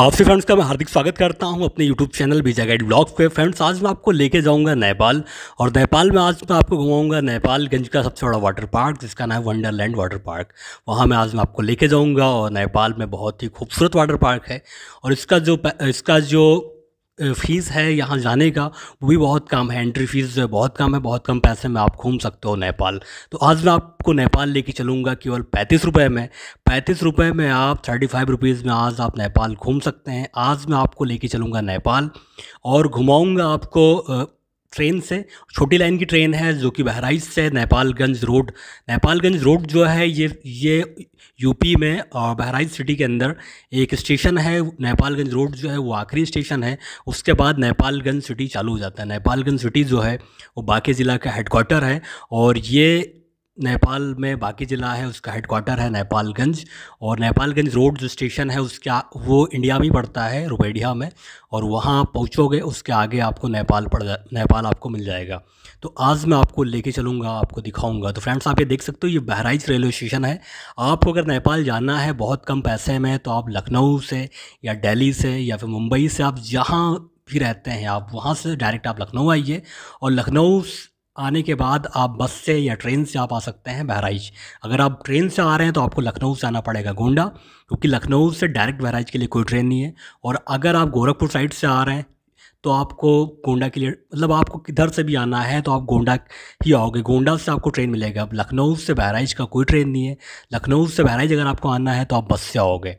आपसे फ्रेंड्स का मैं हार्दिक स्वागत करता हूं अपने यूट्यूब चैनल बीजा गाइड ब्लॉग पे फ्रेंड्स आज मैं आपको लेके जाऊंगा नेपाल और नेपाल में आज मैं आपको घुमाऊंगा नेपालगंज का सबसे बड़ा वाटर पार्क जिसका नाम है वंडरलैंड वाटर पार्क वहां मैं आज मैं आपको लेके जाऊँगा और नेपाल में बहुत ही खूबसूरत वाटर पार्क है और इसका जो इसका जो फ़ीस है यहाँ जाने का वो भी बहुत कम है एंट्री फ़ीस जो है बहुत कम है बहुत कम पैसे में आप घूम सकते हो नेपाल तो आज मैं आपको नेपाल लेके चलूँगा केवल पैंतीस रुपये में पैंतीस रुपये में आप थर्टी फाइव रुपीज़ में आज आप नेपाल घूम सकते हैं आज मैं आपको लेके चलूँगा नेपाल और घुमाऊँगा आपको ट्रेन से छोटी लाइन की ट्रेन है जो कि बहराइच से नेपालगंज रोड नेपालगंज रोड जो है ये ये यूपी में और बहराइच सिटी के अंदर एक स्टेशन है नेपालगंज रोड जो है वो आखिरी स्टेशन है उसके बाद नेपालगंज सिटी चालू हो जाता है नेपालगंज सिटी जो है वो बाकी ज़िला का हेडकोार्टर है और ये नेपाल में बाकी ज़िला है उसका हेडक्वार्टर है नेपालगंज और नेपालगंज रोड जो स्टेशन है उसका वो इंडिया में पड़ता है रुपेडिया में और वहाँ पहुँचोगे उसके आगे आपको नेपाल पड़ जा नेपाल आपको मिल जाएगा तो आज मैं आपको लेके चलूँगा आपको दिखाऊँगा तो फ्रेंड्स आप ये देख सकते हो ये बहराइच रेलवे स्टेशन है आपको अगर नेपाल जाना है बहुत कम पैसे में तो आप लखनऊ से या डेली से या फिर मुंबई से आप जहाँ भी रहते हैं आप वहाँ से डायरेक्ट आप लखनऊ आइए और लखनऊ आने के बाद आप बस से या ट्रेन से आप आ सकते हैं बहराइच अगर आप ट्रेन से आ रहे हैं तो आपको लखनऊ से आना पड़ेगा गोंडा क्योंकि लखनऊ से डायरेक्ट बहराइच के लिए कोई ट्रेन नहीं है और अगर आप गोरखपुर साइड से आ रहे हैं तो आपको गोंडा के लिए मतलब आपको किधर से भी आना है तो आप गोंडा ही आओगे गोंडा से आपको ट्रेन मिलेगा अब लखनऊ से बहराइच का कोई ट्रेन नहीं है लखनऊ से बहराइच अगर आपको आना है तो आप बस से आओगे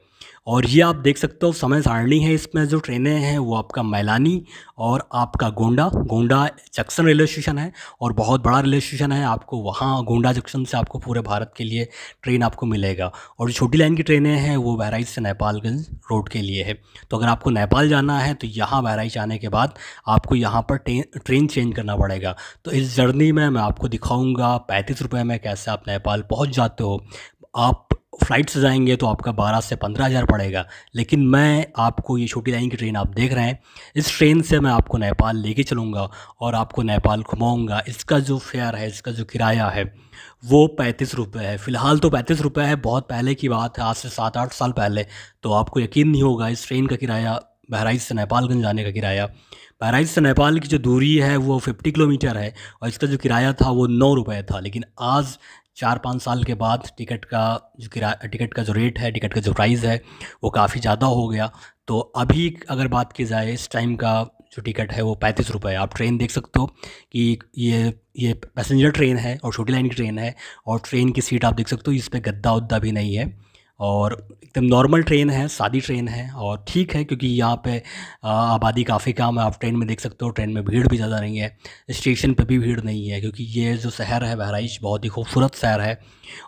और ये आप देख सकते हो समय सारणी है इसमें जो ट्रेनें हैं वो आपका मैलानी और आपका Gonda Gonda junction railway station है और बहुत बड़ा रेलवे स्टेशन है आपको वहाँ गोंडा जंक्शन से आपको पूरे भारत के लिए ट्रेन आपको मिलेगा और छोटी लाइन की ट्रेनें हैं वो बहराइच से नेपालगंज रोड के लिए है तो अगर आपको नेपाल जाना है तो यहाँ बहराइच आने के बाद आपको यहाँ पर ट्रेन चेंज करना पड़ेगा तो इस जर्नी में मैं आपको दिखाऊँगा पैंतीस रुपये में कैसे आप नेपाल पहुँच जाते हो आप फ़्लाइट से जाएंगे तो आपका बारह से पंद्रह हज़ार पड़ेगा लेकिन मैं आपको ये छोटी लाइन की ट्रेन आप देख रहे हैं इस ट्रेन से मैं आपको नेपाल लेके चलूँगा और आपको नेपाल घुमाऊँगा इसका जो फेयर है इसका जो किराया है वो पैंतीस रुपये है फ़िलहाल तो पैंतीस रुपये है बहुत पहले की बात है आज से सात आठ साल पहले तो आपको यकीन नहीं होगा इस ट्रेन का किराया बहराइच से नेपालगंज जाने का किराया बहराइच से नेपाल की जो दूरी है वो फिफ्टी किलोमीटर है और इसका जो किराया था वो नौ रुपये था लेकिन आज चार पाँच साल के बाद टिकट का जो किरा टिकट का जो रेट है टिकट का जो प्राइस है वो काफ़ी ज़्यादा हो गया तो अभी अगर बात की जाए इस टाइम का जो टिकट है वो पैंतीस रुपये आप ट्रेन देख सकते हो कि ये ये पैसेंजर ट्रेन है और छोटी लाइन की ट्रेन है और ट्रेन की सीट आप देख सकते हो इस पर गद्दा उद्दा भी नहीं है और एकदम नॉर्मल ट्रेन है सादी ट्रेन है और ठीक है क्योंकि यहाँ पे आबादी काफ़ी कम है आप ट्रेन में देख सकते हो ट्रेन में भीड़ भी ज़्यादा नहीं है स्टेशन पे भी भीड़ नहीं है क्योंकि ये जो शहर है बहराइच बहुत ही खूबसूरत शहर है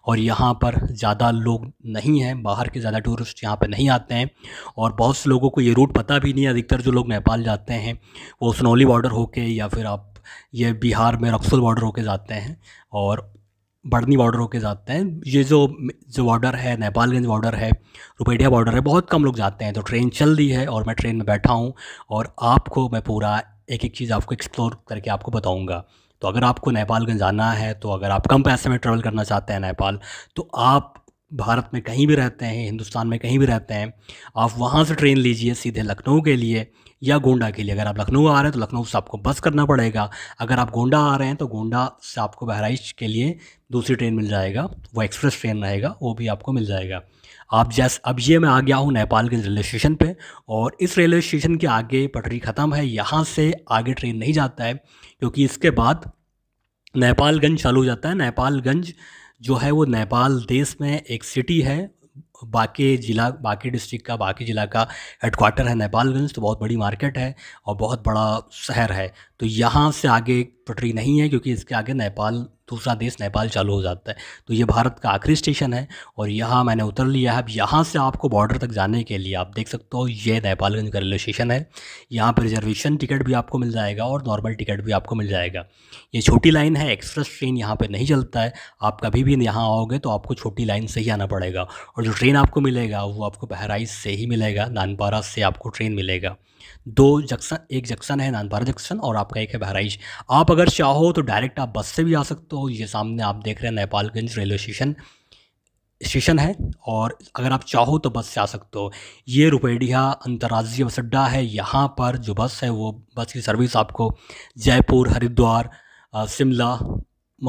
और यहाँ पर ज़्यादा लोग नहीं हैं बाहर के ज़्यादा टूरिस्ट यहाँ पर नहीं आते हैं और बहुत से लोगों को ये रूट पता भी नहीं है अधिकतर जो लोग नेपाल जाते हैं वो सोनौली बॉर्डर होके या फिर आप ये बिहार में रक्सौल बॉर्डर होके जाते हैं और बढ़नी बॉर्डर होके जाते हैं ये जो जो बॉर्डर है नेपालगंज बॉर्डर है रुपेडिया बॉर्डर है बहुत कम लोग जाते हैं तो ट्रेन चल रही है और मैं ट्रेन में बैठा हूँ और आपको मैं पूरा एक एक चीज़ आपको एक्सप्लोर करके आपको बताऊँगा तो अगर आपको नेपालगंज जाना है तो अगर आप कम पैसे में ट्रैवल करना चाहते हैं नेपाल तो आप भारत में कहीं भी रहते हैं हिंदुस्तान में कहीं भी रहते हैं आप वहाँ से ट्रेन लीजिए सीधे लखनऊ के लिए या गोंडा के लिए अगर आप लखनऊ आ रहे हैं तो लखनऊ से आपको बस करना पड़ेगा अगर आप गोंडा आ रहे हैं तो गोंडा से आपको बहराइच के लिए दूसरी ट्रेन मिल जाएगा वो एक्सप्रेस ट्रेन रहेगा वो भी आपको मिल जाएगा आप जैस अब ये मैं आ गया हूँ नेपाल के रेलवे स्टेशन पर और इस रेलवे स्टेशन के आगे पटरी ख़त्म है यहाँ से आगे ट्रेन नहीं जाता है क्योंकि इसके बाद नेपालगंज चालू हो जाता है नेपालगंज जो है वो नेपाल देश में एक सिटी है बाकी ज़िला बाकी डिस्ट्रिक्ट का बाकी ज़िला का हेडक्वार्टर है नेपालगंज तो बहुत बड़ी मार्केट है और बहुत बड़ा शहर है तो यहाँ से आगे पटरी नहीं है क्योंकि इसके आगे नेपाल दूसरा देश नेपाल चालू हो जाता है तो ये भारत का आखिरी स्टेशन है और यहाँ मैंने उतर लिया है अब यहाँ से आपको बॉर्डर तक जाने के लिए आप देख सकते हो ये नेपालगंज का रेलवे स्टेशन है यहाँ पर रिजर्वेशन टिकट भी आपको मिल जाएगा और नॉर्मल टिकट भी आपको मिल जाएगा ये छोटी लाइन है एक्सप्रेस ट्रेन यहाँ पर नहीं चलता है आप कभी भी यहाँ आओगे तो आपको छोटी लाइन से ही आना पड़ेगा और जो ट्रेन आपको मिलेगा वो आपको बहराइच से ही मिलेगा नानपारा से आपको ट्रेन मिलेगा दो जक्शन एक जंक्शन है नानपारा जंक्शन और आपका एक है बहराइच आप अगर चाहो तो डायरेक्ट आप बस से भी आ सकते हो ये सामने आप देख रहे हैं नेपालगंज रेलवे स्टेशन स्टेशन है और अगर आप चाहो तो बस से आ सकते हो ये रुपेडिया अंतर्राज्यीय बस अड्डा है यहाँ पर जो बस है वो बस की सर्विस आपको जयपुर हरिद्वार शिमला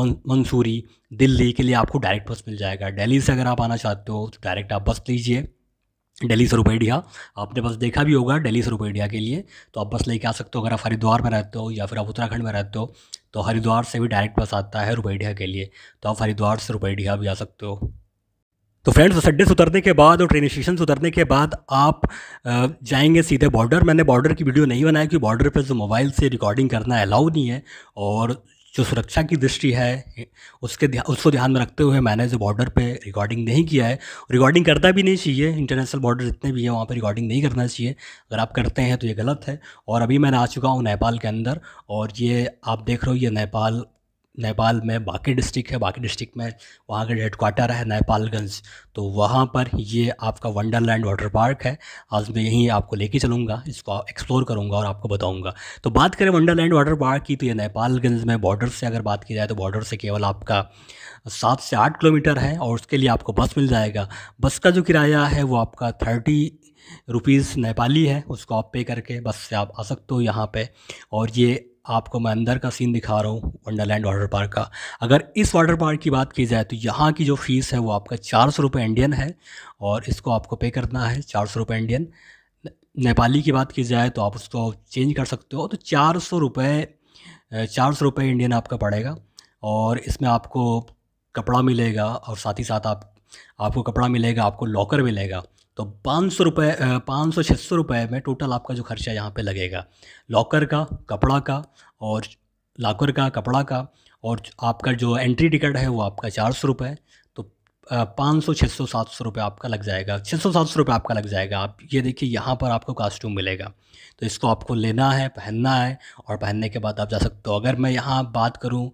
मंसूरी दिल्ली के लिए आपको डायरेक्ट बस मिल जाएगा दिल्ली से अगर आप आना चाहते हो तो डायरेक्ट आप बस लीजिए डेली आइडिया आपने बस देखा भी होगा डेली आइडिया के लिए तो आप बस लेके आ सकते हो अगर आप हरिद्वार में रहते हो या फिर आप उत्तराखंड में रहते हो तो हरिद्वार से भी डायरेक्ट बस आता है रुपैडिया के लिए तो आप हरिद्वार से रुपैडिया भी आ सकते हो तो फ्रेंड्स तो अड्डे से उतरने के बाद और ट्रेन स्टेशन से उतरने के बाद आप जाएंगे सीधे बॉर्डर मैंने बॉर्डर की वीडियो नहीं बनाया क्योंकि बॉर्डर पर जो मोबाइल से रिकॉर्डिंग करना अलाउ नहीं है और जो सुरक्षा की दृष्टि है उसके ध्या, उसको ध्यान में रखते हुए मैंने जो बॉर्डर पे रिकॉर्डिंग नहीं किया है रिकॉर्डिंग करता भी नहीं चाहिए इंटरनेशनल बॉर्डर जितने भी हैं वहाँ पर रिकॉर्डिंग नहीं करना चाहिए अगर आप करते हैं तो ये गलत है और अभी मैं आ चुका हूँ नेपाल के अंदर और ये आप देख रहे हो ये नेपाल नेपाल में बाकी डिस्ट्रिक्ट है बाकी डिस्ट्रिक्ट में वहाँ का हेडकोार्टर है नेपालगंज तो वहाँ पर ये आपका वंडरलैंड वाटर पार्क है आज मैं यहीं आपको लेके चलूँगा इसको एक्सप्लोर करूँगा और आपको बताऊँगा तो बात करें वंडरलैंड वाटर पार्क की तो ये नेपालगंज में बॉर्डर से अगर बात की जाए तो बॉर्डर से केवल आपका सात से आठ किलोमीटर है और उसके लिए आपको बस मिल जाएगा बस का जो किराया है वो आपका थर्टी रुपीज़ नेपाली है उसको आप पे करके बस से आप आ सकते हो यहाँ पे और ये आपको मैं अंदर का सीन दिखा रहा हूँ वंडरलैंड वाटर पार्क का अगर इस वाटर पार्क की बात की जाए तो यहाँ की जो फ़ीस है वो आपका चार सौ रुपये इंडियन है और इसको आपको पे करना है चार सौ रुपये इंडियन नेपाली की बात की जाए तो आप उसको चेंज कर सकते हो तो चार सौ रुपये चार सौ रुपये इंडियन आपका पड़ेगा और इसमें आपको कपड़ा मिलेगा और साथ ही साथ आप आपको कपड़ा मिलेगा आपको लॉकर मिलेगा तो पाँच सौ रुपये पाँच सौ छः सौ रुपये में टोटल आपका जो खर्चा यहाँ पे लगेगा लॉकर का कपड़ा का और लॉकर का कपड़ा का और आपका जो एंट्री टिकट है वो आपका चार सौ रुपये तो पाँच सौ छः सौ सात सौ रुपये आपका लग जाएगा छः सौ सात सौ रुपये आपका लग जाएगा आप ये देखिए यहाँ पर आपको कास्ट्यूम मिलेगा तो इसको आपको लेना है पहनना है और पहनने के बाद आप जा सकते हो अगर मैं यहाँ बात करूँ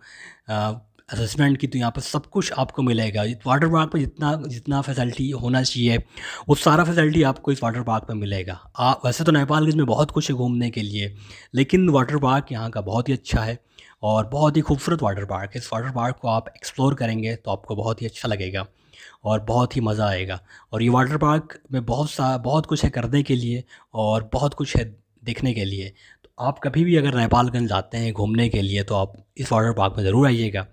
असेसमेंट की तो यहाँ पर सब कुछ आपको मिलेगा वाटर पार्क पर जितना जितना फैसिलिटी होना चाहिए वो सारा फैसिलिटी आपको इस वाटर पार्क में मिलेगा आप वैसे तो नेपाल में बहुत कुछ है घूमने के लिए लेकिन वाटर पार्क यहाँ का बहुत ही अच्छा है और बहुत ही खूबसूरत वाटर पार्क है इस वाटर पार्क को आप एक्सप्लोर करेंगे तो आपको बहुत ही अच्छा लगेगा और बहुत ही मज़ा आएगा और ये वाटर पार्क में बहुत सा बहुत कुछ है करने के लिए और बहुत कुछ है देखने के लिए तो आप कभी भी अगर नेपालगंज आते हैं घूमने के लिए तो आप इस वाटर पार्क में ज़रूर आइएगा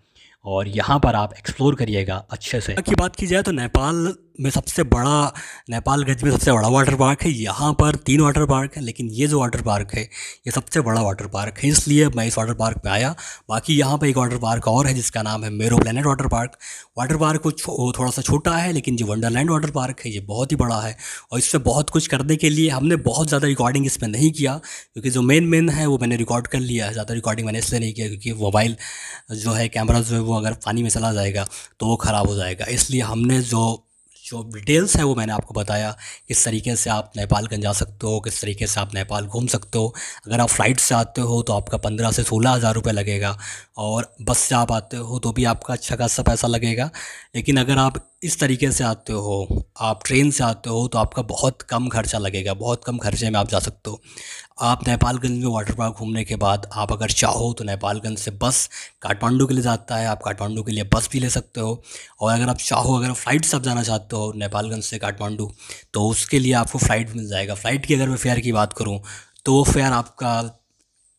और यहाँ पर आप एक्सप्लोर करिएगा अच्छे से की बात की जाए तो नेपाल में सबसे बड़ा नेपालगंज में सबसे बड़ा वाटर पार्क है यहाँ पर तीन वाटर पार्क है लेकिन ये जो वाटर पार्क है ये सबसे बड़ा वाटर पार्क है इसलिए मैं इस वाटर पार्क में आया बाकी यहाँ पर एक वाटर पार्क और है जिसका नाम है मेरो planet water park water park कुछ थोड़ा सा छोटा है लेकिन जो वंडरलैंड वाटर पार्क है ये बहुत ही बड़ा है और इससे बहुत कुछ करने के लिए हमने बहुत ज़्यादा रिकॉर्डिंग इसमें नहीं किया क्योंकि जो मेन मेन है वो मैंने रिकॉर्ड कर लिया है ज़्यादा रिकॉर्डिंग मैंने इसलिए नहीं किया क्योंकि मोबाइल जो है कैमरा जो है वो अगर पानी में चला जाएगा तो वो ख़राब हो जाएगा इसलिए हमने जो जो डिटेल्स है वो मैंने आपको बताया किस तरीके से आप नेपाल गंज जा सकते हो किस तरीके से आप नेपाल घूम सकते हो अगर आप फ़्लाइट से आते हो तो आपका पंद्रह से सोलह हज़ार रुपये लगेगा और बस से आप आते हो तो भी आपका अच्छा खासा पैसा लगेगा लेकिन अगर आप इस तरीके से आते हो आप ट्रेन से आते हो तो आपका बहुत कम खर्चा लगेगा बहुत कम खर्चे में आप जा सकते हो आप नेपालगंज में वाटर पार्क घूमने के बाद आप अगर चाहो तो नेपालगंज से बस काठमांडू के लिए जाता है आप काठमांडू के लिए बस भी ले सकते हो और अगर आप चाहो अगर फ़्लाइट से आप जाना चाहते हो नेपालगंज से काठमांडू तो उसके लिए आपको फ़्लाइट मिल जाएगा फ़्लाइट की अगर मैं फेयर की बात करूँ तो वो फेयर आपका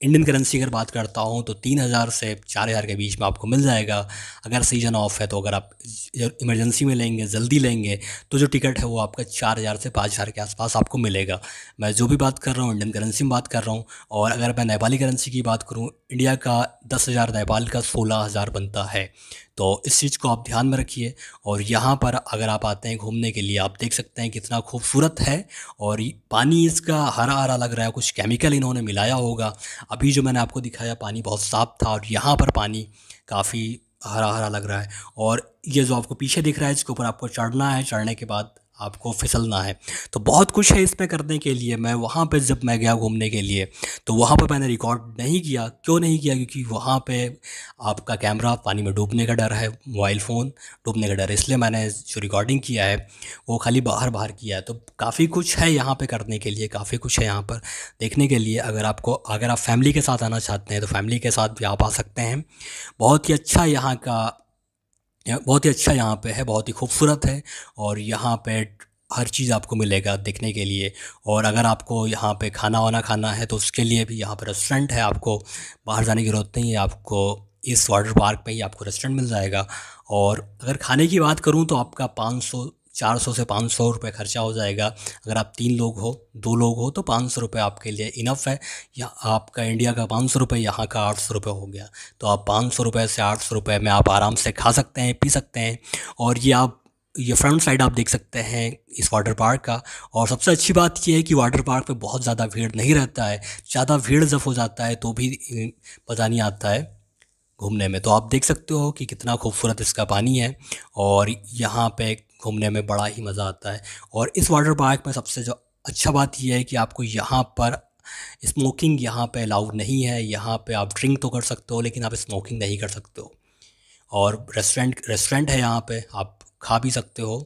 इंडियन करेंसी अगर बात करता हूँ तो तीन हज़ार से चार हज़ार के बीच में आपको मिल जाएगा अगर सीज़न ऑफ है तो अगर आप इमरजेंसी में लेंगे जल्दी लेंगे तो जो टिकट है वो आपका चार हज़ार से पाँच हज़ार के आसपास आपको मिलेगा मैं जो भी बात कर रहा हूँ इंडियन करेंसी में बात कर रहा हूँ और अगर मैं नेपाली करेंसी की बात करूँ इंडिया का दस हज़ार नेपाल का सोलह हज़ार बनता है तो इस चीज़ को आप ध्यान में रखिए और यहाँ पर अगर आप आते हैं घूमने के लिए आप देख सकते हैं कितना खूबसूरत है और पानी इसका हरा हरा लग रहा है कुछ केमिकल इन्होंने मिलाया होगा अभी जो मैंने आपको दिखाया पानी बहुत साफ था और यहाँ पर पानी काफ़ी हरा हरा लग रहा है और ये जो आपको पीछे दिख रहा है इसके ऊपर आपको चढ़ना है चढ़ने के बाद आपको फिसलना है तो बहुत कुछ है इसमें करने के लिए मैं वहाँ पे जब मैं गया घूमने के लिए तो वहाँ पे मैंने रिकॉर्ड नहीं किया क्यों नहीं किया क्योंकि वहाँ पे आपका कैमरा पानी में डूबने का डर है मोबाइल फ़ोन डूबने का डर है इसलिए मैंने जो रिकॉर्डिंग किया है वो खाली बाहर बाहर किया है तो काफ़ी कुछ है यहाँ पर करने के लिए काफ़ी कुछ है यहाँ पर देखने के लिए अगर आपको अगर आप फैमिली के साथ आना चाहते हैं तो फैमिली के साथ भी आप आ सकते हैं बहुत ही अच्छा यहाँ का बहुत ही अच्छा यहाँ पे है बहुत ही खूबसूरत है और यहाँ पे हर चीज़ आपको मिलेगा देखने के लिए और अगर आपको यहाँ पे खाना वाना खाना है तो उसके लिए भी यहाँ पर रेस्टोरेंट है आपको बाहर जाने की ज़रूरत नहीं है आपको इस वाटर पार्क में ही आपको रेस्टोरेंट मिल जाएगा और अगर खाने की बात करूँ तो आपका पाँच सौ चार सौ से पाँच सौ रुपये खर्चा हो जाएगा अगर आप तीन लोग हो दो लोग हो तो पाँच सौ रुपये आपके लिए इनफ है या आपका इंडिया का पाँच सौ रुपये यहाँ का आठ सौ रुपये हो गया तो आप पाँच सौ रुपये से आठ सौ रुपये में आप आराम से खा सकते हैं पी सकते हैं और ये आप ये फ्रंट साइड आप देख सकते हैं इस वाटर पार्क का और सबसे अच्छी बात यह है कि वाटर पार्क में बहुत ज़्यादा भीड़ नहीं रहता है ज़्यादा भीड़ जब हो जाता है तो भी मज़ा नहीं आता है घूमने में तो आप देख सकते हो कि कितना खूबसूरत इसका पानी है और यहाँ पे घूमने में बड़ा ही मज़ा आता है और इस वाटर पार्क में सबसे जो अच्छा बात यह है कि आपको यहाँ पर स्मोकिंग यहाँ पे अलाउड नहीं है यहाँ पे आप ड्रिंक तो कर सकते हो लेकिन आप स्मोकिंग नहीं कर सकते हो और रेस्टोरेंट रेस्टोरेंट है यहाँ पे आप खा भी सकते हो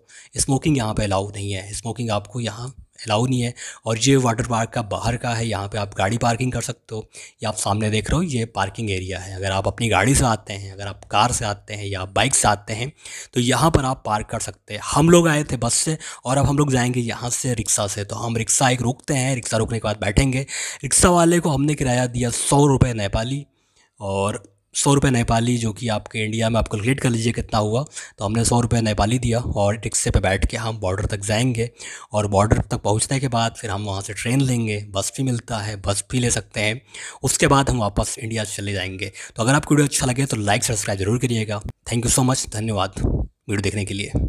स्मोकिंग यहाँ पे अलाउड नहीं है स्मोकिंग आपको यहाँ अलाउ नहीं है और ये वाटर पार्क का बाहर का है यहाँ पे आप गाड़ी पार्किंग कर सकते हो या आप सामने देख रहे हो ये पार्किंग एरिया है अगर आप अपनी गाड़ी से आते हैं अगर आप कार से आते हैं या बाइक से आते हैं तो यहाँ पर आप पार्क कर सकते हैं हम लोग आए थे बस से और अब हम लोग जाएंगे यहाँ से रिक्शा से तो हम रिक्शा एक रुकते हैं रिक्शा रुकने के बाद बैठेंगे रिक्शा वाले को हमने किराया दिया सौ रुपये नेपाली और सौ रुपये नेपाली जो कि आपके इंडिया में आप कैलकुलेट कर लीजिए कितना हुआ तो हमने सौ रुपये नेपाली दिया और रिक्शे पे बैठ के हम बॉर्डर तक जाएंगे और बॉर्डर तक पहुंचने के बाद फिर हम वहां से ट्रेन लेंगे बस भी मिलता है बस भी ले सकते हैं उसके बाद हम वापस इंडिया चले जाएंगे तो अगर आपको वीडियो अच्छा लगे तो लाइक सब्सक्राइब जरूर करिएगा थैंक यू सो मच धन्यवाद वीडियो देखने के लिए